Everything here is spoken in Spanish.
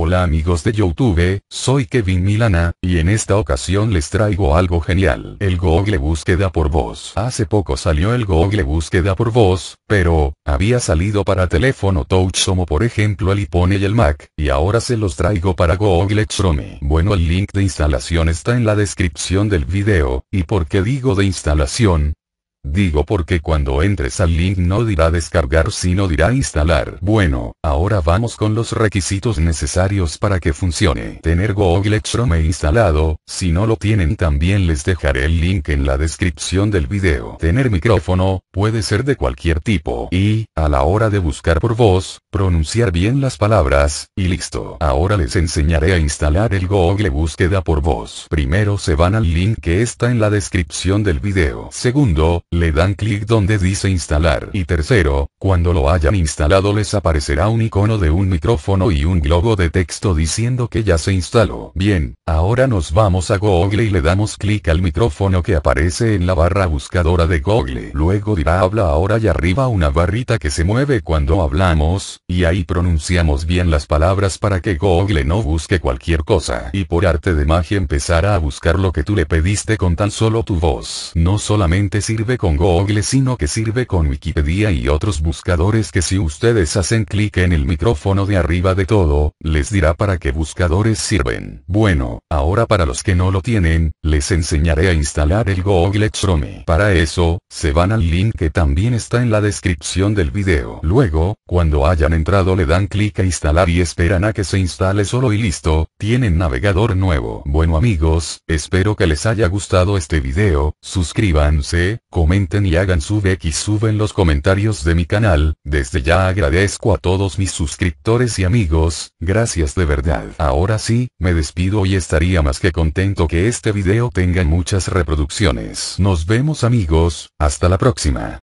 Hola amigos de Youtube, soy Kevin Milana, y en esta ocasión les traigo algo genial. El Google Búsqueda por Voz. Hace poco salió el Google Búsqueda por Voz, pero, había salido para teléfono Touch como por ejemplo el iPhone y el Mac, y ahora se los traigo para Google Chrome. Bueno el link de instalación está en la descripción del video, y por qué digo de instalación, Digo porque cuando entres al link no dirá descargar sino dirá instalar. Bueno, ahora vamos con los requisitos necesarios para que funcione. Tener Google Chrome e instalado, si no lo tienen también les dejaré el link en la descripción del video. Tener micrófono, puede ser de cualquier tipo. Y, a la hora de buscar por voz, pronunciar bien las palabras, y listo. Ahora les enseñaré a instalar el Google búsqueda por voz. Primero se van al link que está en la descripción del video. Segundo, le dan clic donde dice instalar y tercero, cuando lo hayan instalado les aparecerá un icono de un micrófono y un globo de texto diciendo que ya se instaló. Bien, ahora nos vamos a Google y le damos clic al micrófono que aparece en la barra buscadora de Google. Luego dirá habla ahora y arriba una barrita que se mueve cuando hablamos, y ahí pronunciamos bien las palabras para que Google no busque cualquier cosa. Y por arte de magia empezará a buscar lo que tú le pediste con tan solo tu voz. No solamente sirve con Google sino que sirve con Wikipedia y otros buscadores que si ustedes hacen clic en el micrófono de arriba de todo, les dirá para qué buscadores sirven. Bueno, ahora para los que no lo tienen, les enseñaré a instalar el Google Chrome. Para eso, se van al link que también está en la descripción del video. Luego, cuando hayan entrado le dan clic a instalar y esperan a que se instale solo y listo, tienen navegador nuevo. Bueno amigos, espero que les haya gustado este video, suscríbanse, comenten y hagan sube x sub en los comentarios de mi canal, desde ya agradezco a todos mis suscriptores y amigos, gracias de verdad. Ahora sí, me despido y estaría más que contento que este video tenga muchas reproducciones. Nos vemos amigos, hasta la próxima.